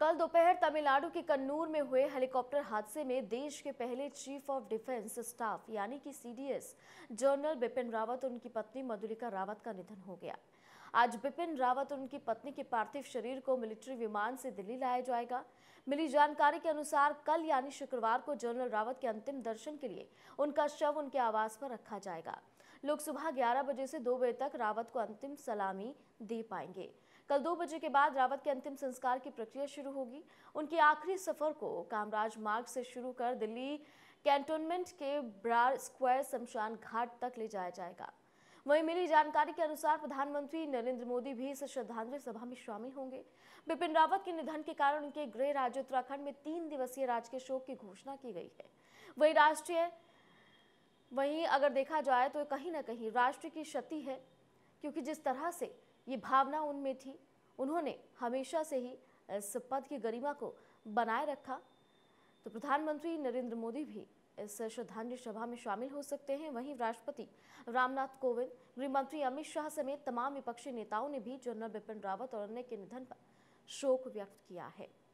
कल दोपहर तमिलनाडु के कन्नूर में हुए हेलीकॉप्टर हादसे में देश के पहले चीफ ऑफ डिफेंस स्टाफ यानी कि सीडीएस जनरल बिपिन रावत और उनकी पत्नी मधुलिका रावत का निधन हो गया आज बिपिन रावत और उनकी पत्नी के पार्थिव शरीर को मिलिट्री विमान से दिल्ली लाया जाएगा मिली जानकारी के अनुसार कल यानी शुक्रवार को जनरल रावत के अंतिम दर्शन के लिए उनका शव उनके आवास पर रखा जाएगा लोग सुबह ग्यारह बजे से दो बजे तक रावत को अंतिम सलामी दे पाएंगे कल दो बजे के बाद रावत के अंतिम संस्कार की प्रक्रिया शुरू होगी उनके आखिरी सफर को कामराज मार्ग से शुरू कर दिल्ली कैंटोनमेंट के ब्रार स्क्वायर शमशान घाट तक ले जाया जाएगा वहीं मिली जानकारी के अनुसार प्रधानमंत्री नरेंद्र मोदी भी इस श्रद्धांजलि सभा में शामिल होंगे बिपिन रावत के निधन के कारण उनके गृह राज्य उत्तराखंड में तीन दिवसीय राजकीय शोक की घोषणा की गई है वहीं राष्ट्रीय वहीं अगर देखा जाए तो कहीं ना कहीं राष्ट्र की क्षति है क्योंकि जिस तरह से ये भावना उनमें थी उन्होंने हमेशा से ही इस पद की गरिमा को बनाए रखा तो प्रधानमंत्री नरेंद्र मोदी भी इस श्रद्धांजलि सभा में शामिल हो सकते हैं वहीं राष्ट्रपति रामनाथ कोविंद गृहमंत्री अमित शाह समेत तमाम विपक्षी नेताओं ने भी जनरल बिपिन रावत और अन्य के निधन पर शोक व्यक्त किया है